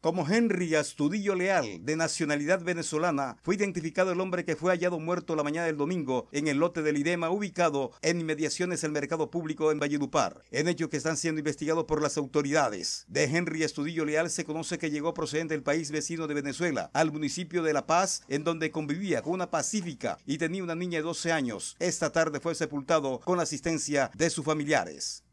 Como Henry Astudillo Leal, de nacionalidad venezolana, fue identificado el hombre que fue hallado muerto la mañana del domingo en el lote del Idema, ubicado en inmediaciones del mercado público en Valledupar, en hechos que están siendo investigados por las autoridades. De Henry Astudillo Leal se conoce que llegó procedente del país vecino de Venezuela, al municipio de La Paz, en donde convivía con una pacífica y tenía una niña de 12 años. Esta tarde fue sepultado con la asistencia de sus familiares.